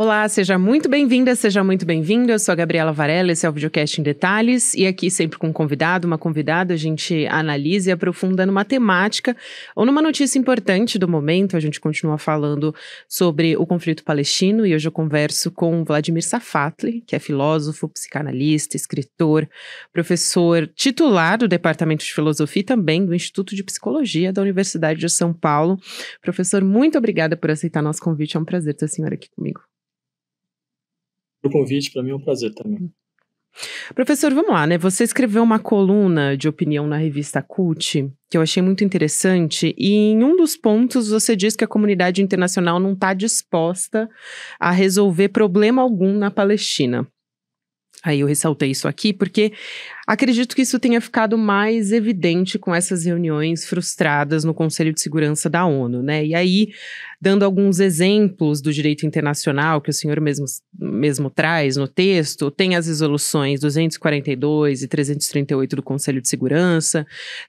Olá, seja muito bem-vinda, seja muito bem-vindo. Eu sou a Gabriela Varela, esse é o Videocast em Detalhes. E aqui, sempre com um convidado, uma convidada, a gente analisa e aprofunda numa temática ou numa notícia importante do momento. A gente continua falando sobre o conflito palestino e hoje eu converso com Vladimir Safatli, que é filósofo, psicanalista, escritor, professor titular do Departamento de Filosofia e também do Instituto de Psicologia da Universidade de São Paulo. Professor, muito obrigada por aceitar nosso convite. É um prazer ter a senhora aqui comigo o convite, para mim é um prazer também. Professor, vamos lá, né? Você escreveu uma coluna de opinião na revista Cult, que eu achei muito interessante, e em um dos pontos você diz que a comunidade internacional não está disposta a resolver problema algum na Palestina. Aí eu ressaltei isso aqui porque acredito que isso tenha ficado mais evidente com essas reuniões frustradas no Conselho de Segurança da ONU, né? E aí, dando alguns exemplos do direito internacional que o senhor mesmo, mesmo traz no texto, tem as resoluções 242 e 338 do Conselho de Segurança,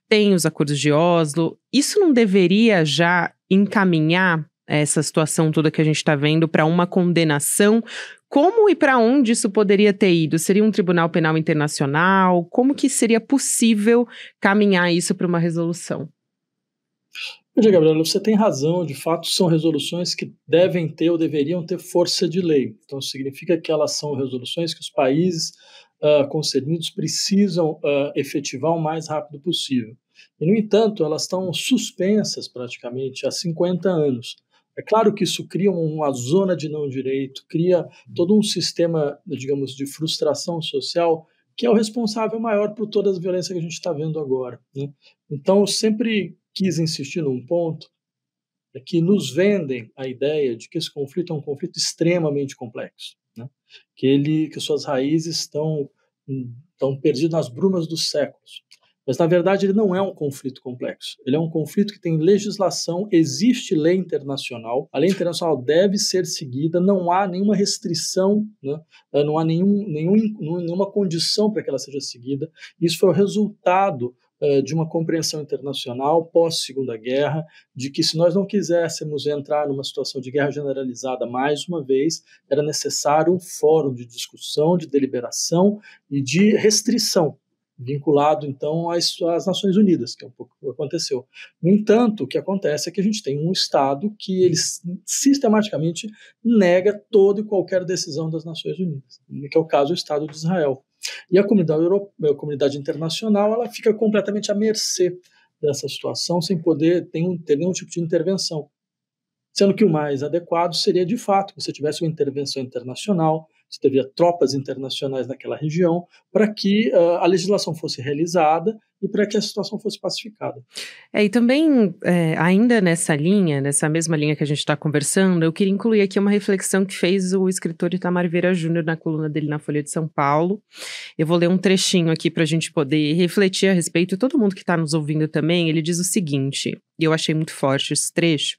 tem os acordos de Oslo. Isso não deveria já encaminhar essa situação toda que a gente está vendo para uma condenação como e para onde isso poderia ter ido? Seria um Tribunal Penal Internacional? Como que seria possível caminhar isso para uma resolução? Veja, Gabriela, você tem razão. De fato, são resoluções que devem ter ou deveriam ter força de lei. Então, significa que elas são resoluções que os países uh, concernidos precisam uh, efetivar o mais rápido possível. E, no entanto, elas estão suspensas praticamente há 50 anos. É claro que isso cria uma zona de não direito, cria todo um sistema, digamos, de frustração social que é o responsável maior por toda a violência que a gente está vendo agora. Né? Então, eu sempre quis insistir num ponto é que nos vendem a ideia de que esse conflito é um conflito extremamente complexo, né? que ele, que suas raízes estão estão hum, perdidas nas brumas dos séculos. Mas, na verdade, ele não é um conflito complexo. Ele é um conflito que tem legislação, existe lei internacional, a lei internacional deve ser seguida, não há nenhuma restrição, né? não há nenhum, nenhum, nenhuma condição para que ela seja seguida. Isso foi o resultado eh, de uma compreensão internacional pós Segunda Guerra, de que se nós não quiséssemos entrar numa situação de guerra generalizada mais uma vez, era necessário um fórum de discussão, de deliberação e de restrição vinculado então às, às, Nações Unidas, que é um pouco o que aconteceu. No entanto, o que acontece é que a gente tem um Estado que ele sistematicamente nega toda e qualquer decisão das Nações Unidas, que é o caso do Estado de Israel. E a comunidade, europeia, a comunidade internacional ela fica completamente à mercê dessa situação, sem poder ter, um, ter nenhum tipo de intervenção. Sendo que o mais adequado seria, de fato, que você tivesse uma intervenção internacional, se havia tropas internacionais naquela região para que uh, a legislação fosse realizada e para que a situação fosse pacificada. É, e também, é, ainda nessa linha, nessa mesma linha que a gente está conversando, eu queria incluir aqui uma reflexão que fez o escritor Itamar Vieira Júnior na coluna dele na Folha de São Paulo. Eu vou ler um trechinho aqui para a gente poder refletir a respeito. Todo mundo que está nos ouvindo também, ele diz o seguinte, e eu achei muito forte esse trecho.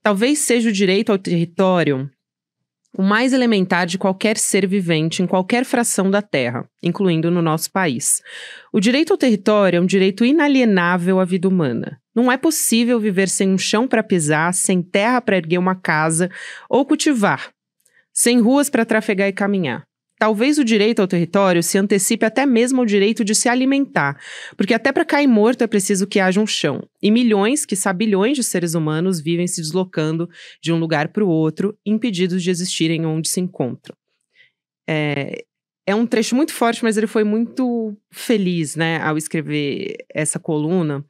Talvez seja o direito ao território o mais elementar de qualquer ser vivente em qualquer fração da Terra, incluindo no nosso país. O direito ao território é um direito inalienável à vida humana. Não é possível viver sem um chão para pisar, sem terra para erguer uma casa ou cultivar, sem ruas para trafegar e caminhar. Talvez o direito ao território se antecipe até mesmo ao direito de se alimentar, porque até para cair morto é preciso que haja um chão. E milhões, que bilhões de seres humanos vivem se deslocando de um lugar para o outro, impedidos de existirem onde se encontram. É, é um trecho muito forte, mas ele foi muito feliz, né, ao escrever essa coluna.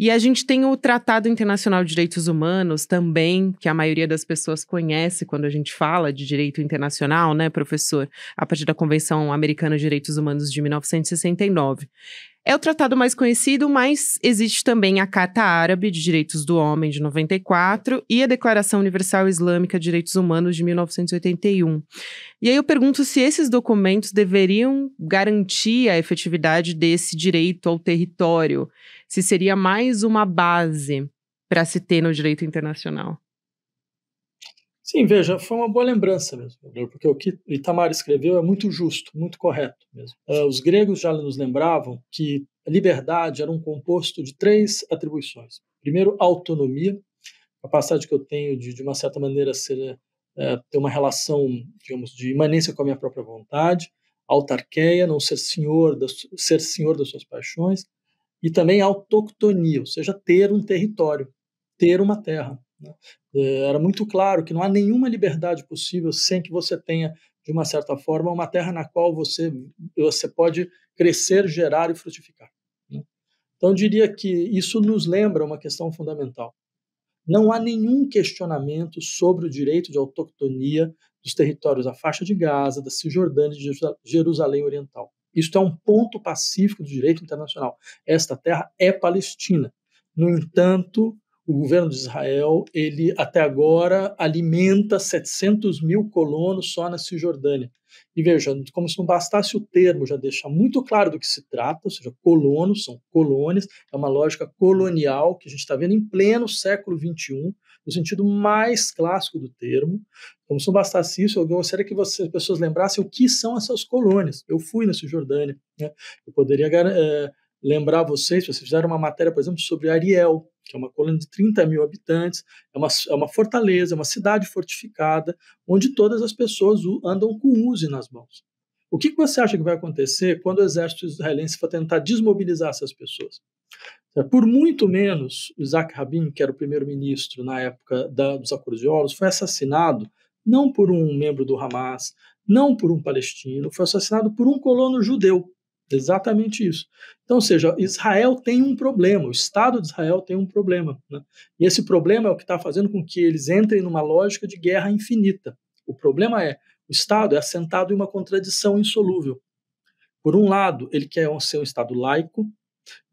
E a gente tem o Tratado Internacional de Direitos Humanos também, que a maioria das pessoas conhece quando a gente fala de direito internacional, né, professor? A partir da Convenção Americana de Direitos Humanos de 1969. É o tratado mais conhecido, mas existe também a Carta Árabe de Direitos do Homem, de 94, e a Declaração Universal Islâmica de Direitos Humanos, de 1981. E aí eu pergunto se esses documentos deveriam garantir a efetividade desse direito ao território se seria mais uma base para se ter no direito internacional. Sim, veja, foi uma boa lembrança mesmo, porque o que Itamar escreveu é muito justo, muito correto mesmo. Ah, os gregos já nos lembravam que a liberdade era um composto de três atribuições. Primeiro, autonomia, a passagem que eu tenho de, de uma certa maneira, ser, é, ter uma relação, digamos, de imanência com a minha própria vontade, autarqueia, não ser senhor das, ser senhor das suas paixões, e também autoctonia, ou seja, ter um território, ter uma terra. Né? É, era muito claro que não há nenhuma liberdade possível sem que você tenha, de uma certa forma, uma terra na qual você, você pode crescer, gerar e frutificar. Né? Então, eu diria que isso nos lembra uma questão fundamental. Não há nenhum questionamento sobre o direito de autoctonia dos territórios da faixa de Gaza, da Cisjordânia e de Jerusalém Oriental. Isto é um ponto pacífico do direito internacional. Esta terra é Palestina. No entanto, o governo de Israel, ele até agora alimenta 700 mil colonos só na Cisjordânia. E veja, como se não bastasse o termo, já deixa muito claro do que se trata, ou seja, colonos são colônias, é uma lógica colonial que a gente está vendo em pleno século XXI, no sentido mais clássico do termo. Como se não bastasse isso, eu gostaria que vocês, as pessoas lembrassem o que são essas colônias. Eu fui na Cisjordânia, né? eu poderia é, lembrar vocês, vocês fizeram uma matéria, por exemplo, sobre Ariel, que é uma colônia de 30 mil habitantes, é uma, é uma fortaleza, é uma cidade fortificada, onde todas as pessoas andam com use nas mãos. O que você acha que vai acontecer quando o exército israelense for tentar desmobilizar essas pessoas? Por muito menos, Isaac Rabin, que era o primeiro-ministro na época da, dos acordos de Oslo, foi assassinado não por um membro do Hamas, não por um palestino, foi assassinado por um colono judeu. Exatamente isso. Então, ou seja, Israel tem um problema, o Estado de Israel tem um problema. Né? E esse problema é o que está fazendo com que eles entrem numa lógica de guerra infinita. O problema é, o Estado é assentado em uma contradição insolúvel. Por um lado, ele quer ser um Estado laico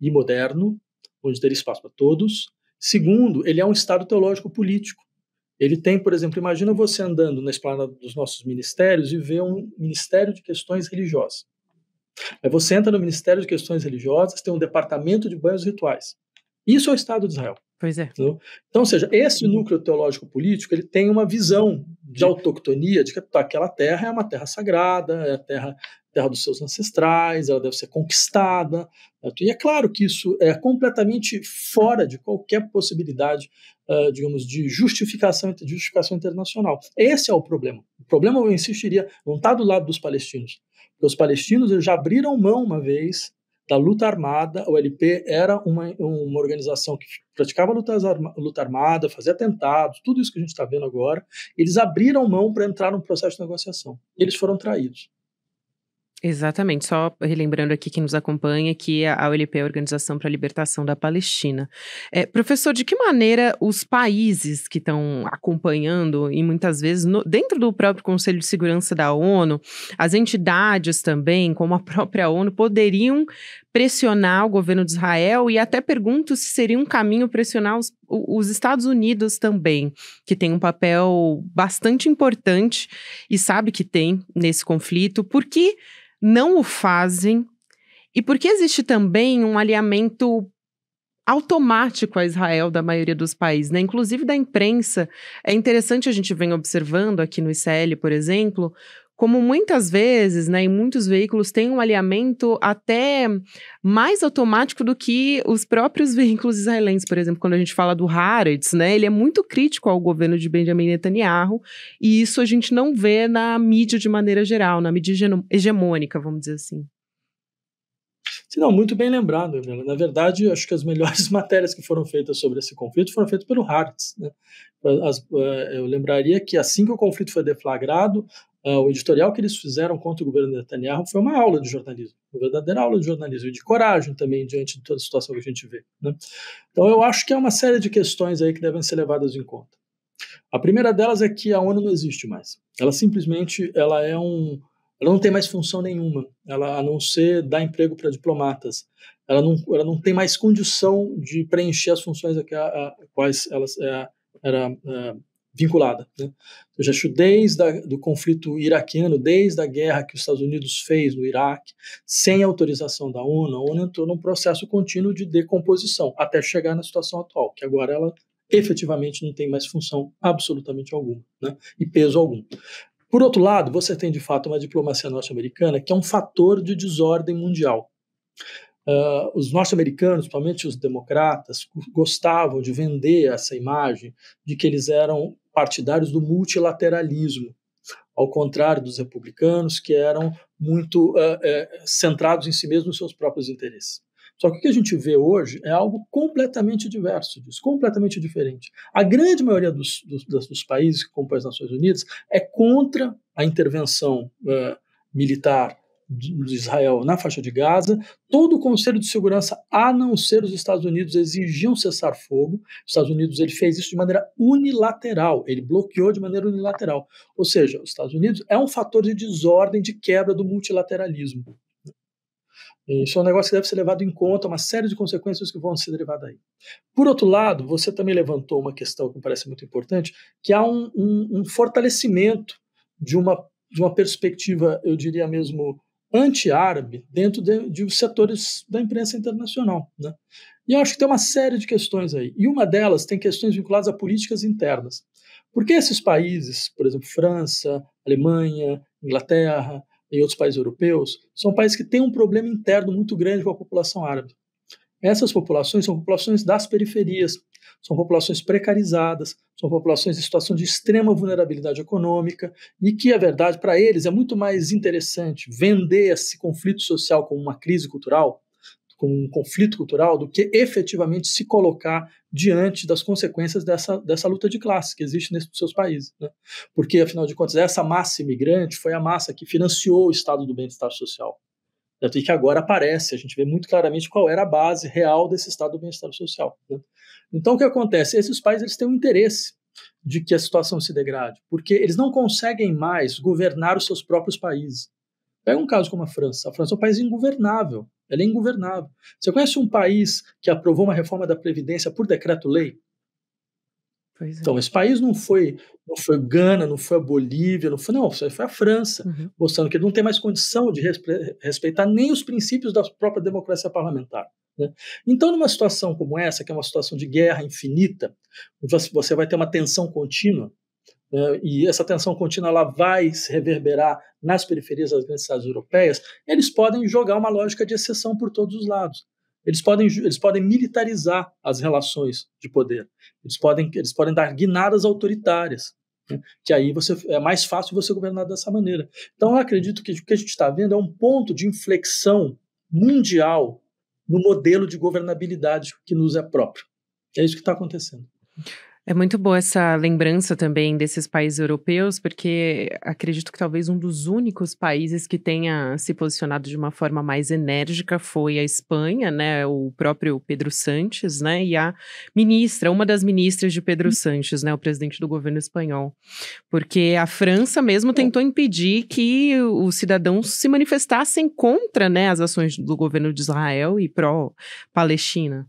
e moderno, onde teria espaço para todos. Segundo, ele é um Estado teológico político. Ele tem, por exemplo, imagina você andando na esplanada dos nossos ministérios e vê um Ministério de Questões Religiosas. Aí você entra no Ministério de Questões Religiosas, tem um departamento de banhos rituais. Isso é o Estado de Israel. Pois é. Entendeu? Então, ou seja, esse núcleo teológico político ele tem uma visão de autoctonia, de que tá, aquela terra é uma terra sagrada, é a terra, terra dos seus ancestrais, ela deve ser conquistada. Certo? E é claro que isso é completamente fora de qualquer possibilidade, uh, digamos, de justificação, de justificação internacional. Esse é o problema. O problema, eu insistiria, não está do lado dos palestinos. os palestinos já abriram mão uma vez da luta armada. O LP era uma, uma organização que praticava lutas arma, luta armada, fazia atentados, tudo isso que a gente está vendo agora. Eles abriram mão para entrar num processo de negociação. Eles foram traídos. Exatamente. Só relembrando aqui quem nos acompanha que a OLP é a Organização para a Libertação da Palestina. É, professor, de que maneira os países que estão acompanhando, e muitas vezes no, dentro do próprio Conselho de Segurança da ONU, as entidades também, como a própria ONU, poderiam pressionar o governo de Israel e até pergunto se seria um caminho pressionar os, os, Estados Unidos também, que tem um papel bastante importante e sabe que tem nesse conflito, porque não o fazem? E porque existe também um alinhamento automático a Israel da maioria dos países, né? inclusive da imprensa? É interessante a gente vem observando aqui no ICL, por exemplo, como muitas vezes, né, em muitos veículos tem um alinhamento até mais automático do que os próprios veículos israelenses, por exemplo, quando a gente fala do Haaretz, né, ele é muito crítico ao governo de Benjamin Netanyahu, e isso a gente não vê na mídia de maneira geral, na mídia hegemônica, vamos dizer assim. Sim, não, muito bem lembrado, Emila. Na verdade, acho que as melhores matérias que foram feitas sobre esse conflito foram feitas pelo Hartz. Né? As, eh, eu lembraria que assim que o conflito foi deflagrado, ah, o editorial que eles fizeram contra o governo Netanyahu foi uma aula de jornalismo, uma verdadeira aula de jornalismo e de coragem também diante de toda a situação que a gente vê. Né? Então eu acho que há é uma série de questões aí que devem ser levadas em conta. A primeira delas é que a ONU não existe mais. Ela simplesmente ela é um ela não tem mais função nenhuma, ela a não ser dar emprego para diplomatas. Ela não, ela não tem mais condição de preencher as funções a, a, a quais ela é, era é, vinculada. Né? já acho desde a, do conflito iraquiano, desde a guerra que os Estados Unidos fez no Iraque, sem autorização da ONU, a ONU entrou num processo contínuo de decomposição, até chegar na situação atual, que agora ela efetivamente não tem mais função absolutamente alguma né? e peso algum. Por outro lado, você tem de fato uma diplomacia norte-americana que é um fator de desordem mundial. Uh, os norte-americanos, principalmente os democratas, gostavam de vender essa imagem de que eles eram partidários do multilateralismo, ao contrário dos republicanos, que eram muito uh, uh, centrados em si mesmos e seus próprios interesses. Só que o que a gente vê hoje é algo completamente diverso disso, completamente diferente. A grande maioria dos, dos, dos países que compõem as Nações Unidas é contra a intervenção uh, militar de Israel na faixa de Gaza, todo o Conselho de Segurança, a não ser os Estados Unidos, exigiam cessar fogo. Os Estados Unidos ele fez isso de maneira unilateral, ele bloqueou de maneira unilateral. Ou seja, os Estados Unidos é um fator de desordem, de quebra do multilateralismo. Isso é um negócio que deve ser levado em conta, uma série de consequências que vão ser derivadas daí. Por outro lado, você também levantou uma questão que me parece muito importante, que há um, um, um fortalecimento de uma, de uma perspectiva, eu diria mesmo, anti-árabe dentro de, de setores da imprensa internacional. Né? E eu acho que tem uma série de questões aí. E uma delas tem questões vinculadas a políticas internas. Por que esses países, por exemplo, França, Alemanha, Inglaterra e outros países europeus, são países que têm um problema interno muito grande com a população árabe? Essas populações são populações das periferias, são populações precarizadas, são populações em situação de extrema vulnerabilidade econômica e que, a é verdade, para eles é muito mais interessante vender esse conflito social como uma crise cultural, como um conflito cultural, do que efetivamente se colocar diante das consequências dessa, dessa luta de classe que existe nesses seus países. Né? Porque, afinal de contas, essa massa imigrante foi a massa que financiou o estado do bem-estar social tanto é que agora aparece, a gente vê muito claramente qual era a base real desse estado do bem-estar social. Né? Então, o que acontece? Esses pais eles têm um interesse de que a situação se degrade, porque eles não conseguem mais governar os seus próprios países. Pega um caso como a França. A França é um país ingovernável. Ela é ingovernável. Você conhece um país que aprovou uma reforma da Previdência por decreto-lei? É. Então, esse país não foi não foi Gana, não foi a Bolívia, não foi, não, foi a França, uhum. mostrando que ele não tem mais condição de respeitar nem os princípios da própria democracia parlamentar. Né? Então, numa situação como essa, que é uma situação de guerra infinita, você vai ter uma tensão contínua, né? e essa tensão contínua ela vai se reverberar nas periferias das grandes cidades europeias, eles podem jogar uma lógica de exceção por todos os lados. Eles podem, eles podem militarizar as relações de poder. Eles podem, eles podem dar guinadas autoritárias. Né? Que aí você é mais fácil você governar dessa maneira. Então, eu acredito que o que a gente está vendo é um ponto de inflexão mundial no modelo de governabilidade que nos é próprio. É isso que está acontecendo. É muito boa essa lembrança também desses países europeus, porque acredito que talvez um dos únicos países que tenha se posicionado de uma forma mais enérgica foi a Espanha, né? O próprio Pedro Sanches, né? E a ministra, uma das ministras de Pedro uhum. Sanches, né? O presidente do governo espanhol. Porque a França mesmo tentou impedir que os cidadãos se manifestassem contra né, as ações do governo de Israel e pró-Palestina.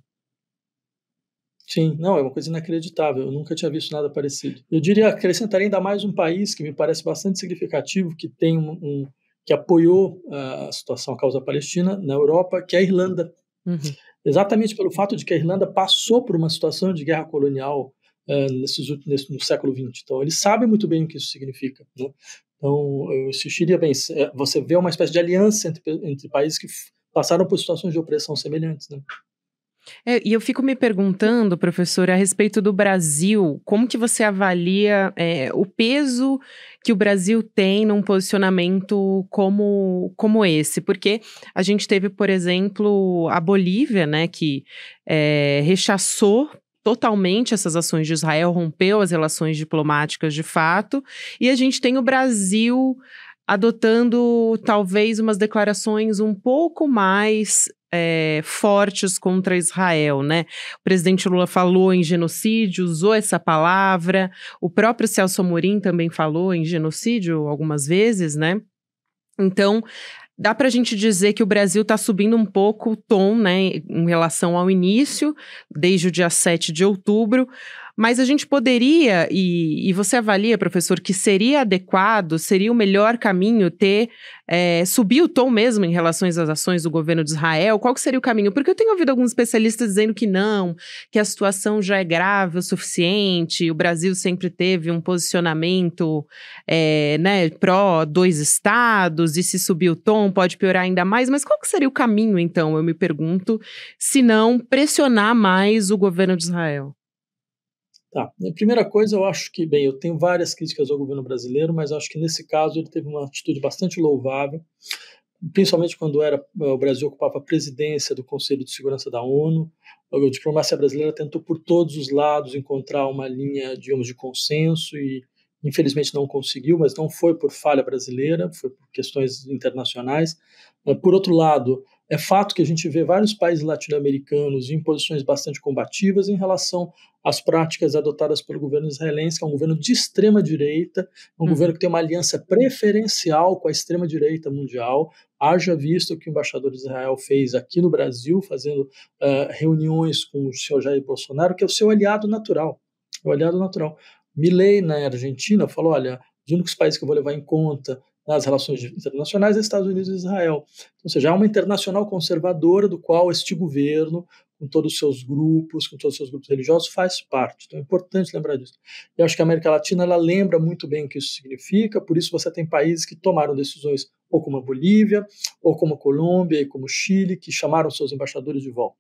Sim, não, é uma coisa inacreditável. Eu nunca tinha visto nada parecido. Eu diria acrescentar ainda mais um país que me parece bastante significativo, que tem um, um que apoiou ah, a situação, a causa palestina na Europa, que é a Irlanda. Uhum. Exatamente pelo fato de que a Irlanda passou por uma situação de guerra colonial uh, nesses, nesse, no século XX. Então, eles sabem muito bem o que isso significa. Né? Então, eu insistiria bem, eh, você vê uma espécie de aliança entre, entre países que passaram por situações de opressão semelhantes. Né? É, e eu fico me perguntando, professora, a respeito do Brasil, como que você avalia é, o peso que o Brasil tem num posicionamento como, como esse? Porque a gente teve, por exemplo, a Bolívia, né, que é, rechaçou totalmente essas ações de Israel, rompeu as relações diplomáticas de fato, e a gente tem o Brasil adotando talvez umas declarações um pouco mais é, fortes contra Israel, né? O presidente Lula falou em genocídio, usou essa palavra. O próprio Celso Amorim também falou em genocídio algumas vezes, né? Então, dá para a gente dizer que o Brasil está subindo um pouco o tom, né, em relação ao início, desde o dia 7 de outubro. Mas a gente poderia, e, e você avalia, professor, que seria adequado, seria o melhor caminho ter é, subir o tom mesmo em relação às ações do governo de Israel? Qual seria o caminho? Porque eu tenho ouvido alguns especialistas dizendo que não, que a situação já é grave o suficiente, o Brasil sempre teve um posicionamento é, né, pró dois estados, e se subir o tom pode piorar ainda mais. Mas qual seria o caminho, então, eu me pergunto, se não pressionar mais o governo de Israel? Tá. A primeira coisa, eu acho que, bem, eu tenho várias críticas ao governo brasileiro, mas acho que nesse caso ele teve uma atitude bastante louvável, principalmente quando era eh, o Brasil ocupava a presidência do Conselho de Segurança da ONU. A diplomacia brasileira tentou por todos os lados encontrar uma linha, digamos, de consenso e infelizmente não conseguiu, mas não foi por falha brasileira, foi por questões internacionais. Por outro lado, é fato que a gente vê vários países latino-americanos em posições bastante combativas em relação às práticas adotadas pelo governo israelense, que é um governo de extrema direita, um uhum. governo que tem uma aliança preferencial com a extrema direita mundial. Haja visto o que o embaixador de Israel fez aqui no Brasil, fazendo uh, reuniões com o senhor Jair Bolsonaro, que é o seu aliado natural. O aliado natural. Milley, na Argentina, falou: olha, um dos países que eu vou levar em conta nas relações internacionais dos Estados Unidos e Israel. Então, ou seja, há uma internacional conservadora do qual este governo, com todos os seus grupos, com todos os seus grupos religiosos, faz parte. Então é importante lembrar disso. Eu acho que a América Latina ela lembra muito bem o que isso significa, por isso você tem países que tomaram decisões, ou como a Bolívia, ou como a Colômbia e como o Chile, que chamaram seus embaixadores de volta.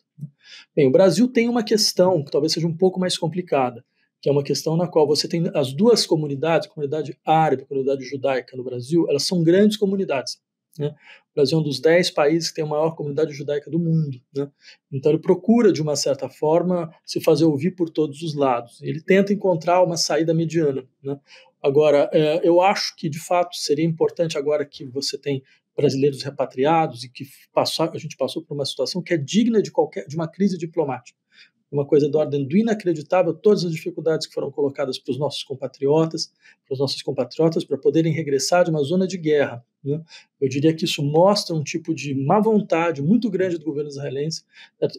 Bem, o Brasil tem uma questão que talvez seja um pouco mais complicada que é uma questão na qual você tem as duas comunidades, a comunidade árabe e a comunidade judaica no Brasil, elas são grandes comunidades. Né? O Brasil é um dos dez países que tem a maior comunidade judaica do mundo. Né? Então ele procura, de uma certa forma, se fazer ouvir por todos os lados. Ele tenta encontrar uma saída mediana. Né? Agora, é, eu acho que, de fato, seria importante agora que você tem brasileiros repatriados e que passou, a gente passou por uma situação que é digna de qualquer de uma crise diplomática uma coisa da ordem do inacreditável, todas as dificuldades que foram colocadas para os nossos compatriotas, para os nossos compatriotas para poderem regressar de uma zona de guerra. Né? Eu diria que isso mostra um tipo de má vontade muito grande do governo israelense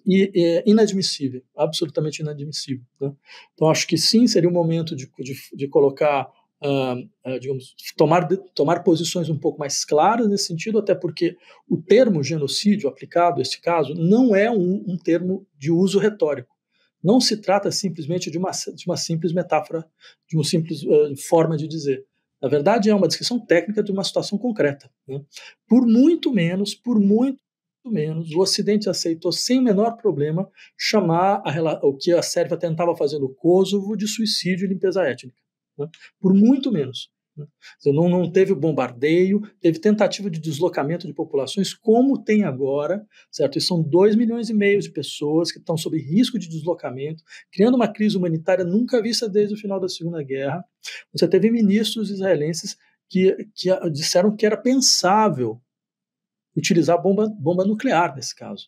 e é inadmissível, absolutamente inadmissível. Né? Então acho que sim, seria o momento de, de, de colocar Uh, digamos, tomar, tomar posições um pouco mais claras nesse sentido, até porque o termo genocídio aplicado a esse caso não é um, um termo de uso retórico. Não se trata simplesmente de uma, de uma simples metáfora, de uma simples uh, forma de dizer. Na verdade, é uma descrição técnica de uma situação concreta. Né? Por muito menos, por muito menos, o Ocidente aceitou sem menor problema chamar a, o que a Sérvia tentava fazer no Kosovo de suicídio e limpeza étnica. Né? Por muito menos. Né? Então, não, não teve bombardeio, teve tentativa de deslocamento de populações, como tem agora, certo? E são 2 milhões e meio de pessoas que estão sob risco de deslocamento, criando uma crise humanitária nunca vista desde o final da Segunda Guerra. Você teve ministros israelenses que, que disseram que era pensável utilizar bomba, bomba nuclear nesse caso.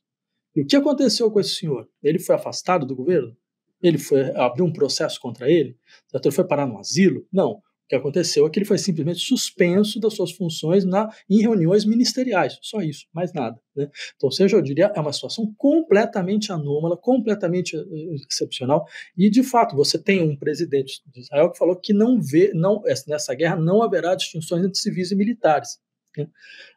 E o que aconteceu com esse senhor? Ele foi afastado do governo? Ele foi abriu um processo contra ele? Ele foi parar no asilo? Não que aconteceu é que ele foi simplesmente suspenso das suas funções na, em reuniões ministeriais, só isso, mais nada. Né? Então, seja, eu diria, é uma situação completamente anômala, completamente eh, eh, excepcional, e de fato, você tem um presidente de Israel que falou que não vê, não, nessa guerra não haverá distinções entre civis e militares. Né?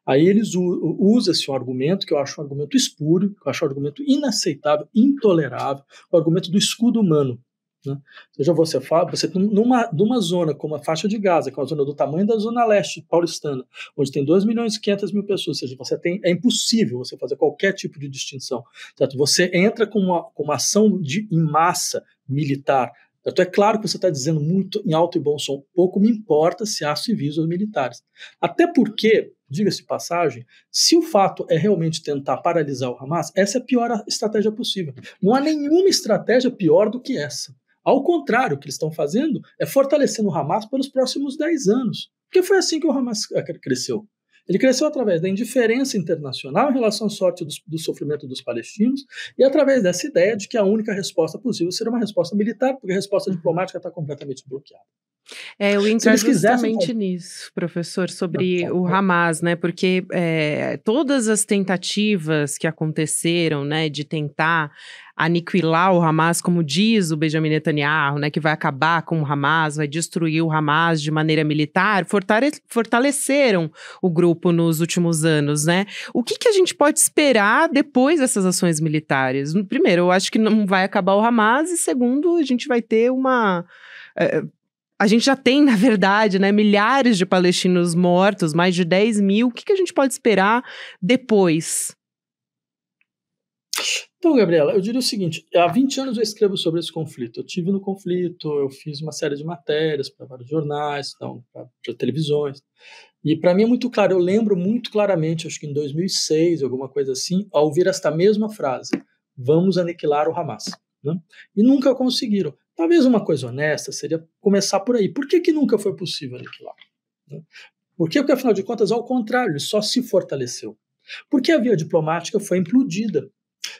Aí eles usam esse argumento, que eu acho um argumento espúrio, que eu acho um argumento inaceitável, intolerável, o argumento do escudo humano. Né? Seja você fala, você numa, numa zona como a faixa de Gaza, que é uma zona do tamanho da zona leste paulistana, onde tem 2 milhões e 500 mil pessoas, ou seja, você tem, é impossível você fazer qualquer tipo de distinção. Certo? Você entra com uma, com uma ação de, em massa militar. então É claro que você está dizendo muito em alto e bom som, pouco me importa se há civis ou militares. Até porque, diga-se passagem, se o fato é realmente tentar paralisar o Hamas, essa é a pior estratégia possível. Não há nenhuma estratégia pior do que essa. Ao contrário, o que eles estão fazendo é fortalecendo o Hamas pelos próximos 10 anos. Porque foi assim que o Hamas eh, cresceu. Ele cresceu através da indiferença internacional em relação à sorte do, do, sofrimento dos palestinos e através dessa ideia de que a única resposta possível seria uma resposta militar, porque a resposta uhum. diplomática está completamente bloqueada. É, eu entro justamente então... nisso, professor, sobre o Hamas, né? Porque é, todas as tentativas que aconteceram, né, de tentar aniquilar o Hamas, como diz o Benjamin Netanyahu, né, que vai acabar com o Hamas, vai destruir o Hamas de maneira militar, fortaleceram o grupo nos últimos anos, né? O que, que a gente pode esperar depois dessas ações militares? Primeiro, eu acho que não vai acabar o Hamas, e segundo, a gente vai ter uma. É, a gente já tem, na verdade, né, milhares de palestinos mortos, mais de 10 mil. O que, que a gente pode esperar depois? Então, Gabriela, eu diria o seguinte: há 20 anos eu escrevo sobre esse conflito. Eu tive no conflito, eu fiz uma série de matérias para vários jornais, então, para televisões. E para mim é muito claro, eu lembro muito claramente, acho que em 2006, alguma coisa assim, ao ouvir esta mesma frase: vamos aniquilar o Hamas. Né? E nunca conseguiram. Talvez uma coisa honesta seria começar por aí. Por que, que nunca foi possível aniquilar? Né? Por que? Porque, afinal de contas, ao contrário, ele só se fortaleceu. Porque a via diplomática foi implodida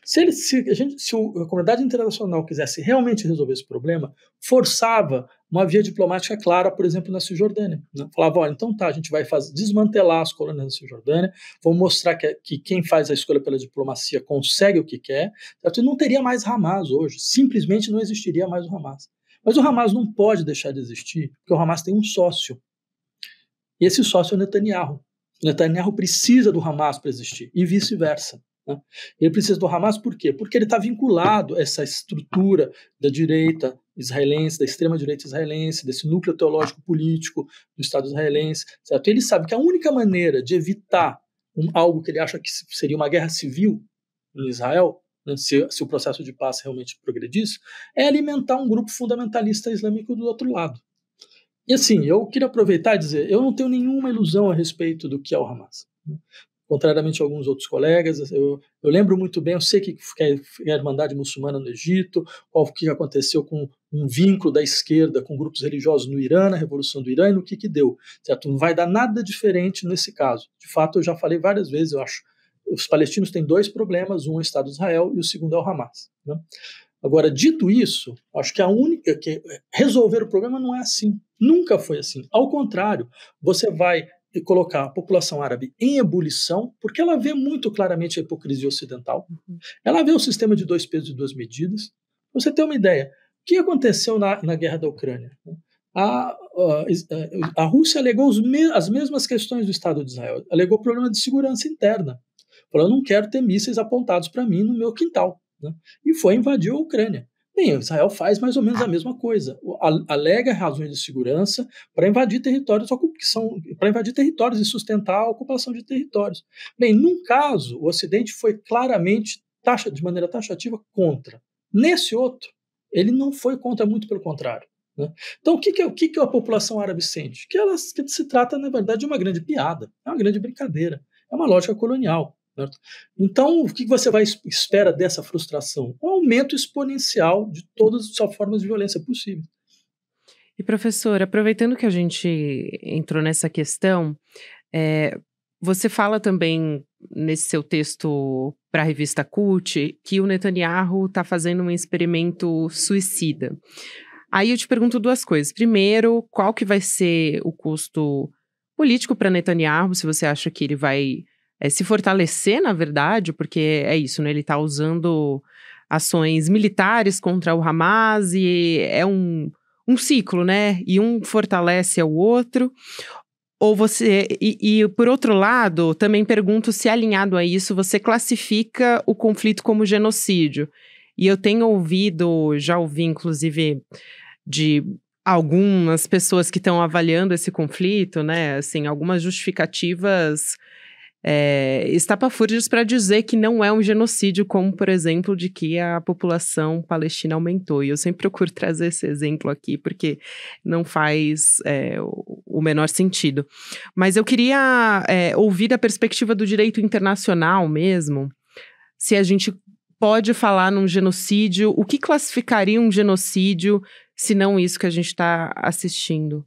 se, ele, se, a, gente, se a comunidade internacional quisesse realmente resolver esse problema, forçava uma via diplomática clara, por exemplo, na Cisjordânia. Né? Falava, olha, então tá, a gente vai desmantelar as colônias da Cisjordânia, vamos mostrar que, que, quem faz a escolha pela diplomacia consegue o que quer, certo? e não teria mais Hamas hoje, simplesmente não existiria mais o Hamas. Mas o Hamas não pode deixar de existir, porque o Hamas tem um sócio. E esse sócio é o Netanyahu. O Netanyahu precisa do Hamas para existir, e vice-versa. Né? Ele precisa do Hamas por quê? Porque ele está vinculado a essa estrutura da direita israelense, da extrema-direita israelense, desse núcleo teológico político do Estado israelense. Certo? Ele sabe que a única maneira de evitar um, algo que ele acha que seria uma guerra civil em Israel, né, se, se o processo de paz realmente progredisse, é alimentar um grupo fundamentalista islâmico do outro lado. E assim, eu queria aproveitar e dizer, eu não tenho nenhuma ilusão a respeito do que é o Hamas. Né? contrariamente a alguns outros colegas. Eu, eu lembro muito bem, eu sei que é, é a Irmandade Muçulmana no Egito, o que aconteceu com um vínculo da esquerda com grupos religiosos no Irã, na Revolução do Irã, e no que, que deu. Certo? Não vai dar nada diferente nesse caso. De fato, eu já falei várias vezes, eu acho, os palestinos têm dois problemas, um é o Estado de Israel e o segundo é o Hamas. Né? Agora, dito isso, acho que a única que resolver o problema não é assim. Nunca foi assim. Ao contrário, você vai e colocar a população árabe em ebulição, porque ela vê muito claramente a hipocrisia ocidental. Uhum. Ela vê o sistema de dois pesos e duas medidas. Você tem uma ideia? O que aconteceu na, na guerra da Ucrânia? A, a, a Rússia alegou me, as mesmas questões do Estado de Israel, alegou problema de segurança interna. Falou: eu não quero ter mísseis apontados para mim no meu quintal. Né? E foi invadir a Ucrânia. Bem, Israel faz mais ou menos a ah. mesma coisa. Alega razões de segurança para invadir territórios para invadir territórios e sustentar a ocupação de territórios. Bem, num caso, o Ocidente foi claramente taxa, de maneira taxativa contra. Nesse outro, ele não foi contra, muito pelo contrário. Né? Então, o que, que, é, o que, que é a população árabe sente? Que ela que se trata, na verdade, de uma grande piada, é uma grande brincadeira, é uma lógica colonial. Certo? Então, o que você vai espera dessa frustração? Um aumento exponencial de todas as formas de violência possível. E professor, aproveitando que a gente entrou nessa questão, é, você fala também nesse seu texto para a revista Cult que o Netanyahu está fazendo um experimento suicida. Aí eu te pergunto duas coisas. Primeiro, qual que vai ser o custo político para Netanyahu? Se você acha que ele vai é, se fortalecer, na verdade, porque é isso, né? Ele está usando ações militares contra o Hamas e é um, um ciclo, né? E um fortalece o outro. Ou você. E, e, por outro lado, também pergunto se alinhado a isso você classifica o conflito como genocídio. E eu tenho ouvido, já ouvi, inclusive, de algumas pessoas que estão avaliando esse conflito, né? Assim, algumas justificativas é, estapafúrdios para dizer que não é um genocídio, como, por exemplo, de que a população palestina aumentou. E eu sempre procuro trazer esse exemplo aqui, porque não faz é, o menor sentido. Mas eu queria é, ouvir a perspectiva do direito internacional mesmo, se a gente pode falar num genocídio, o que classificaria um genocídio, se não isso que a gente está assistindo?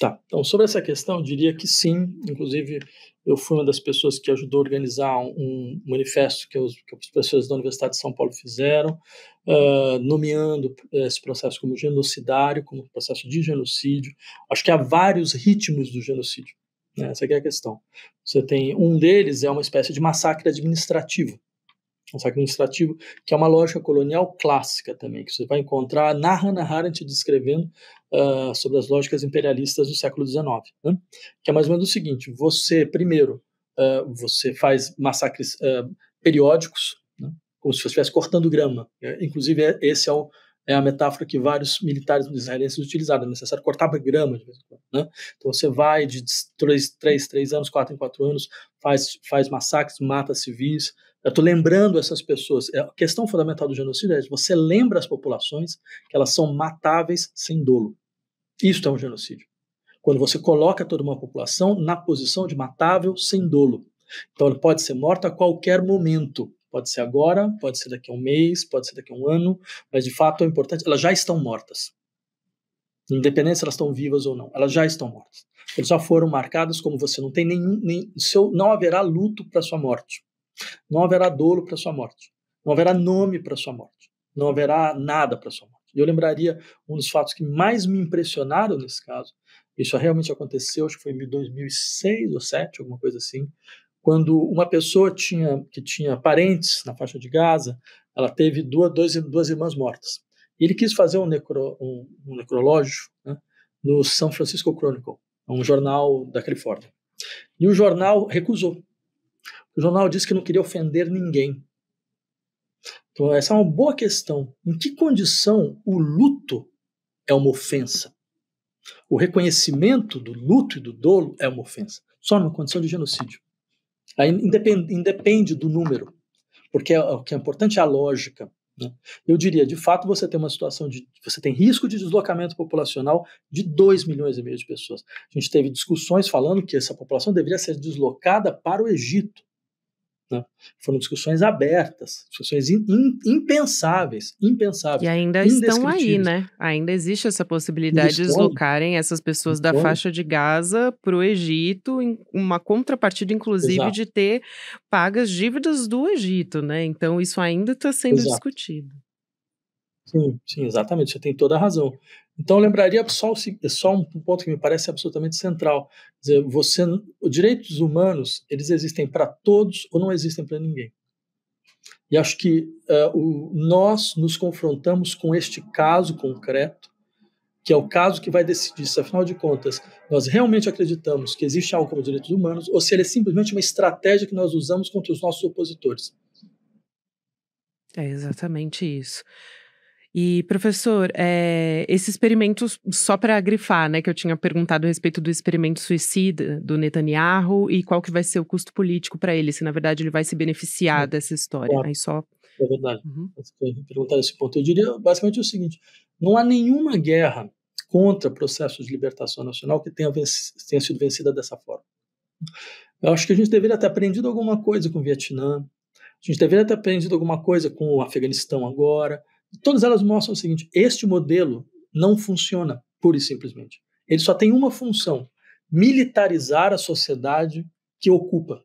Tá, então sobre essa questão, eu diria que sim. Inclusive, eu fui uma das pessoas que ajudou a organizar um, manifesto que os, que professores da Universidade de São Paulo fizeram, uh, nomeando eh, esse processo como genocidário, como processo de genocídio. Acho que há vários ritmos do genocídio. Né? Essa é a questão. Você tem um deles é uma espécie de massacre administrativo saque administrativo, que é uma lógica colonial clássica também, que você vai encontrar na Hannah Arendt descrevendo uh, sobre as lógicas imperialistas do século XIX, né? que é mais ou menos o seguinte, você, primeiro, uh, você faz massacres uh, periódicos, né? como se você estivesse cortando grama, né? inclusive é, esse é, o, é a metáfora que vários militares israelenses utilizaram, é necessário cortar grama de vez em quando. Né? Então você vai de três, três, três anos, quatro em quatro anos, faz, faz massacres, mata civis, eu estou lembrando essas pessoas. É, a questão fundamental do genocídio é você lembra as populações que elas são matáveis sem dolo. Isso é um genocídio. Quando você coloca toda uma população na posição de matável sem dolo. Então, ela pode ser morta a qualquer momento. Pode ser agora, pode ser daqui a um mês, pode ser daqui a um ano, mas de fato é importante. Elas já estão mortas. Independente se elas estão vivas ou não, elas já estão mortas. Elas já foram marcadas como você não tem nenhum. Nem, seu, não haverá luto para sua morte. Não haverá dolo para sua morte. Não haverá nome para sua morte. Não haverá nada para sua morte. Eu lembraria um dos fatos que mais me impressionaram nesse caso. Isso realmente aconteceu, acho que foi em 2006 ou 2007, alguma coisa assim, quando uma pessoa tinha, que tinha parentes na faixa de Gaza, ela teve duas, dois, duas irmãs mortas. E ele quis fazer um, necro, um, um necrológio né, no San Francisco Chronicle, um jornal da Califórnia. E o jornal recusou. O jornal disse que não queria ofender ninguém. Então, essa é uma boa questão. Em que condição o luto é uma ofensa? O reconhecimento do luto e do dolo é uma ofensa. Só numa condição de genocídio. Aí independe, independe do número, porque é, é, o que é importante é a lógica. Né? Eu diria, de fato, você tem uma situação de. Você tem risco de deslocamento populacional de 2 milhões e meio de pessoas. A gente teve discussões falando que essa população deveria ser deslocada para o Egito. Né? Foram discussões abertas, discussões in, in, impensáveis, impensáveis. E ainda estão aí, né? Ainda existe essa possibilidade de deslocarem essas pessoas da faixa de Gaza para o Egito, em uma contrapartida, inclusive, Exato. de ter pagas dívidas do Egito, né? Então isso ainda está sendo Exato. discutido. Sim, sim, exatamente. Você tem toda a razão. Então, eu lembraria só, só um ponto que me parece absolutamente central. Dizer, você, os direitos humanos, eles existem para todos ou não existem para ninguém. E acho que uh, o, nós nos confrontamos com este caso concreto, que é o caso que vai decidir se, afinal de contas, nós realmente acreditamos que existe algo como direitos humanos ou se ele é simplesmente uma estratégia que nós usamos contra os nossos opositores. É exatamente isso. E, professor, é, esse experimento, só para grifar, né, que eu tinha perguntado a respeito do experimento suicida do Netanyahu e qual que vai ser o custo político para ele, se na verdade ele vai se beneficiar dessa história. É, Aí só... é verdade. Uhum. Perguntar esse ponto. Eu diria basicamente o seguinte: não há nenhuma guerra contra processos de libertação nacional que tenha, tenha sido vencida dessa forma. Eu acho que a gente deveria ter aprendido alguma coisa com o Vietnã, a gente deveria ter aprendido alguma coisa com o Afeganistão agora, Todas elas mostram o seguinte: este modelo não funciona, pura e simplesmente. Ele só tem uma função: militarizar a sociedade que ocupa.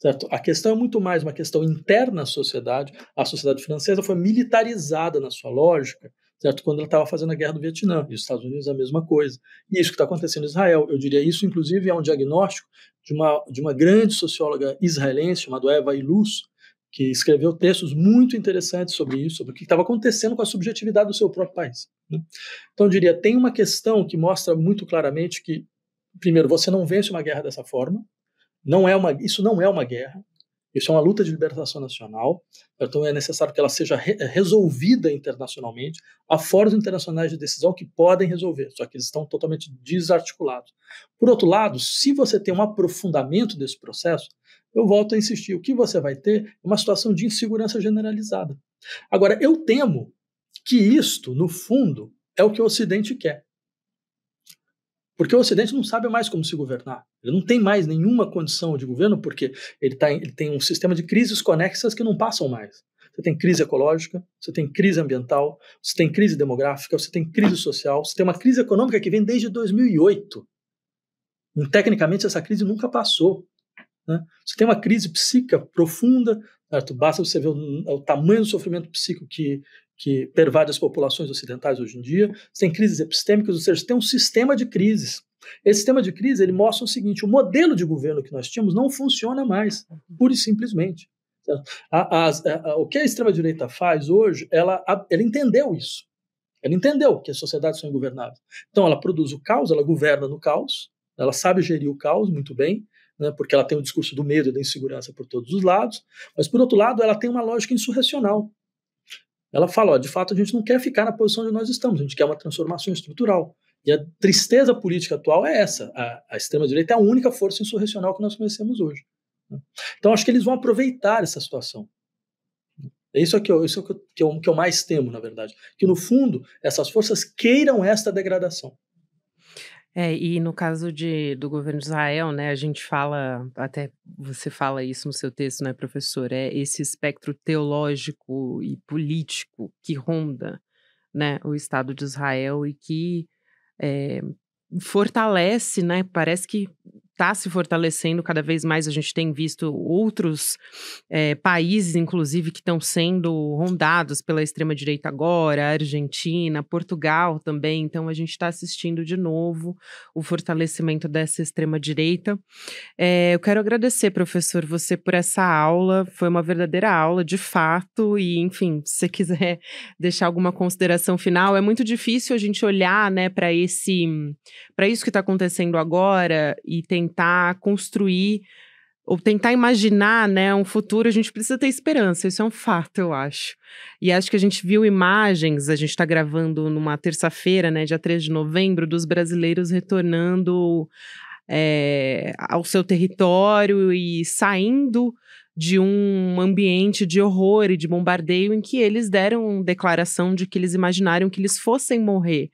Certo? A questão é muito mais uma questão interna à sociedade. A sociedade francesa foi militarizada na sua lógica, certo? Quando ela estava fazendo a guerra do Vietnã, e os Estados Unidos a mesma coisa. E isso que está acontecendo em Israel, eu diria isso, inclusive, é um diagnóstico de uma, de uma grande socióloga israelense chamada Eva Ilus, que escreveu textos muito interessantes sobre isso, sobre o que estava acontecendo com a subjetividade do seu próprio país. Né? Então, eu diria, tem uma questão que mostra muito claramente que, primeiro, você não vence uma guerra dessa forma, não é uma, isso não é uma guerra, isso é uma luta de libertação nacional, então é necessário que ela seja re eh, resolvida internacionalmente. Há fóruns internacionais de decisão que podem resolver, só que eles estão totalmente desarticulados. Por outro lado, se você tem um aprofundamento desse processo, eu volto a insistir, o que você vai ter é uma situação de insegurança generalizada. Agora, eu temo que isto, no fundo, é o que o Ocidente quer. Porque o Ocidente não sabe mais como se governar. Ele não tem mais nenhuma condição de governo, porque ele, tá, ele tem um sistema de crises conexas que não passam mais. Você tem crise ecológica, você tem crise ambiental, você tem crise demográfica, você tem crise social, você tem uma crise econômica que vem desde 2008. E, então, tecnicamente, essa crise nunca passou. Né? Você tem uma crise psíquica profunda, certo? basta você ver o, o tamanho do sofrimento psíquico que que pervade as populações ocidentais hoje em dia, tem crises epistêmicas, ou seja, tem um sistema de crises. Esse sistema de crise ele mostra o seguinte: o modelo de governo que nós tínhamos não funciona mais, pura e simplesmente. A, a, a, o que a extrema-direita faz hoje, ela, ela entendeu isso. Ela entendeu que as sociedades são ingovernáveis. Então, ela produz o caos, ela governa no caos, ela sabe gerir o caos muito bem, né, porque ela tem o discurso do medo e da insegurança por todos os lados, mas, por outro lado, ela tem uma lógica insurrecional. Ela fala, ó, de fato a gente não quer ficar na posição onde nós estamos, a gente quer uma transformação estrutural. E a tristeza política atual é essa. A, a extrema-direita é a única força insurrecional que nós conhecemos hoje. Né? Então, acho que eles vão aproveitar essa situação. É isso é que eu, isso é que eu, que eu, que eu mais temo, na verdade. Que, no fundo, essas forças queiram esta degradação. É, e no caso de, do governo de Israel, né, a gente fala, até você fala isso no seu texto, né, professor, é esse espectro teológico e político que ronda né, o Estado de Israel e que é, fortalece, né, parece que está se fortalecendo cada vez mais. A gente tem visto outros é, países, inclusive, que estão sendo rondados pela extrema-direita agora, Argentina, Portugal também. Então, a gente está assistindo de novo o fortalecimento dessa extrema-direita. É, eu quero agradecer, professor, você por essa aula. Foi uma verdadeira aula, de fato. E, enfim, se você quiser deixar alguma consideração final, é muito difícil a gente olhar né, para esse para isso que está acontecendo agora e tentar tentar construir ou tentar imaginar né, um futuro, a gente precisa ter esperança. Isso é um fato, eu acho. E acho que a gente viu imagens, a gente está gravando numa terça-feira, né, dia 3 de novembro, dos brasileiros retornando é, ao seu território e saindo de um ambiente de horror e de bombardeio em que eles deram declaração de que eles imaginaram que eles fossem morrer.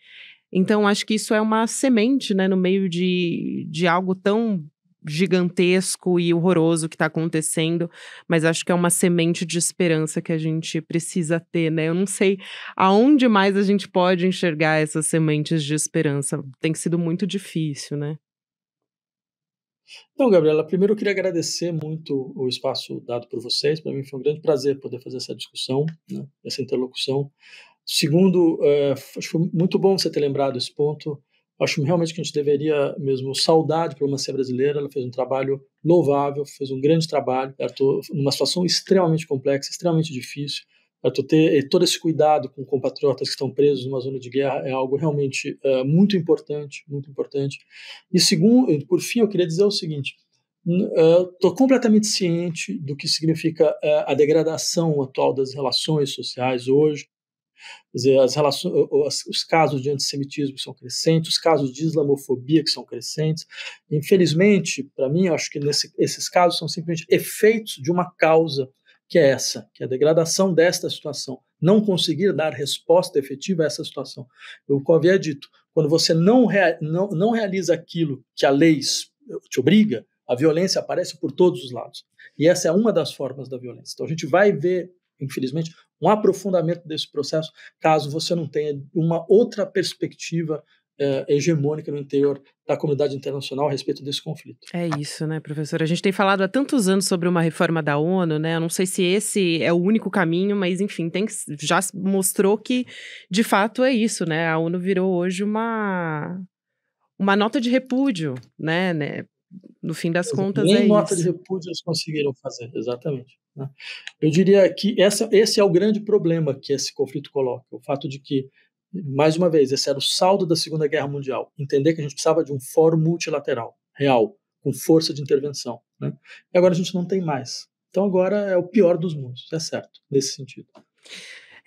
Então, acho que isso é uma semente, né, no meio de, de algo tão gigantesco e horroroso que está acontecendo, mas acho que é uma semente de esperança que a gente precisa ter, né? Eu não sei aonde mais a gente pode enxergar essas sementes de esperança. Tem sido muito difícil, né? Então, Gabriela, primeiro eu queria agradecer muito o espaço dado por vocês. Para mim foi um grande prazer poder fazer essa discussão, né? essa interlocução. Segundo, é, acho muito bom você ter lembrado esse ponto. Acho realmente que a gente deveria mesmo saudar a diplomacia brasileira. Ela fez um trabalho louvável, fez um grande trabalho. Ela está numa situação extremamente complexa, extremamente difícil. Ela ter eh, todo esse cuidado com compatriotas que estão presos numa zona de guerra é algo realmente é, muito importante, muito importante. E segundo, por fim, eu queria dizer o seguinte: estou uh, completamente ciente do que significa uh, a degradação atual das relações sociais hoje, Quer dizer, as relações, os casos de antissemitismo são crescentes, os casos de islamofobia que são crescentes. Infelizmente, para mim, acho que nesse, esses casos são simplesmente efeitos de uma causa que é essa, que é a degradação desta situação, não conseguir dar resposta efetiva a essa situação. Eu, havia é dito, quando você não, rea, não, não realiza aquilo que a lei te obriga, a violência aparece por todos os lados. E essa é uma das formas da violência. Então a gente vai ver, infelizmente, um aprofundamento desse processo, caso você não tenha uma outra perspectiva é, hegemônica no interior da comunidade internacional a respeito desse conflito. É isso, né, professor? A gente tem falado há tantos anos sobre uma reforma da ONU, né? Eu não sei se esse é o único caminho, mas enfim, tem, já mostrou que de fato é isso, né? A ONU virou hoje uma uma nota de repúdio, né, né no fim das Mas contas nem é nota isso. de repúdio eles conseguiram fazer, exatamente. Né? Eu diria que essa, esse é o grande problema que esse conflito coloca, o fato de que mais uma vez, esse era o saldo da Segunda Guerra Mundial, entender que a gente precisava de um fórum multilateral, real, com força de intervenção. Né? E agora a gente não tem mais. Então agora é o pior dos mundos, é certo, nesse sentido.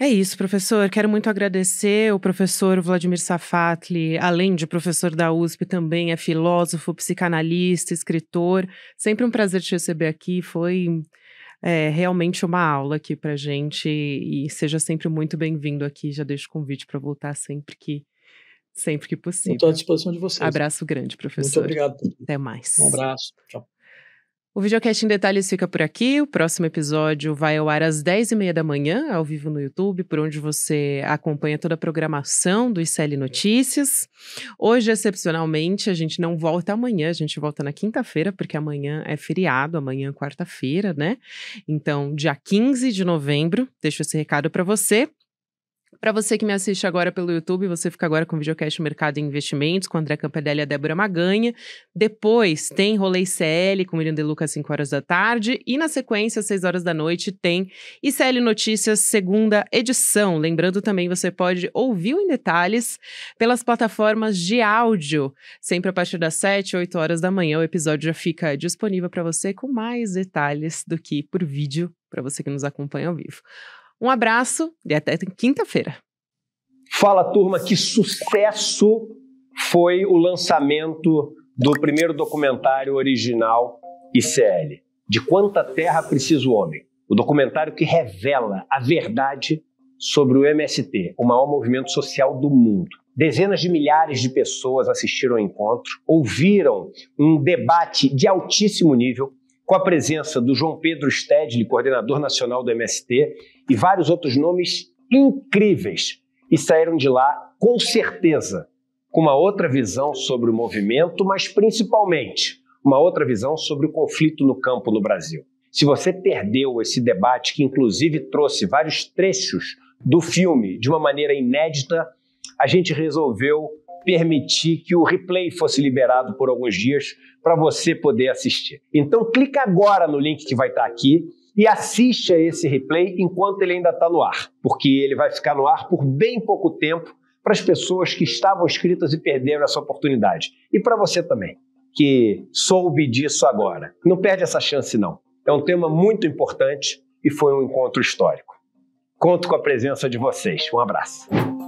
É isso, professor. Quero muito agradecer o professor Vladimir Safatli, além de professor da USP, também é filósofo, psicanalista, escritor. Sempre um prazer te receber aqui. Foi é, realmente uma aula aqui para gente e seja sempre muito bem-vindo aqui. Já deixo o convite para voltar sempre que sempre que possível. Estou à disposição de vocês. Abraço grande, professor. Muito obrigado. Até mais. Um abraço. Tchau. O videocast em detalhes fica por aqui. O próximo episódio vai ao ar às 10h30 da manhã, ao vivo no YouTube, por onde você acompanha toda a programação do ICL Notícias. Hoje, excepcionalmente, a gente não volta amanhã, a gente volta na quinta-feira, porque amanhã é feriado, amanhã é quarta-feira, né? Então, dia 15 de novembro, deixo esse recado para você. Para você que me assiste agora pelo YouTube, você fica agora com o videocast Mercado e Investimentos, com André Campedelli e a Débora Maganha. Depois tem Rolê CL com Miriam De Luca às 5 horas da tarde. E na sequência, às 6 horas da noite, tem ICL Notícias, segunda edição. Lembrando também, você pode ouvir em detalhes pelas plataformas de áudio. Sempre a partir das 7, 8 horas da manhã, o episódio já fica disponível para você com mais detalhes do que por vídeo, para você que nos acompanha ao vivo. Um abraço e até quinta-feira. Fala turma, que sucesso foi o lançamento do primeiro documentário original ICL. De quanta terra precisa o homem? O documentário que revela a verdade sobre o MST, o maior movimento social do mundo. Dezenas de milhares de pessoas assistiram ao encontro, ouviram um debate de altíssimo nível com a presença do João Pedro Stedley, coordenador nacional do MST, e vários outros nomes incríveis, e saíram de lá, com certeza, com uma outra visão sobre o movimento, mas principalmente uma outra visão sobre o conflito no campo no Brasil. Se você perdeu esse debate, que inclusive trouxe vários trechos do filme de uma maneira inédita, a gente resolveu permitir que o replay fosse liberado por alguns dias para você poder assistir. Então clica agora no link que vai estar tá aqui e assista esse replay enquanto ele ainda está no ar, porque ele vai ficar no ar por bem pouco tempo para as pessoas que estavam inscritas e perderam essa oportunidade. E para você também, que soube disso agora. Não perde essa chance, não. É um tema muito importante e foi um encontro histórico. Conto com a presença de vocês. Um abraço.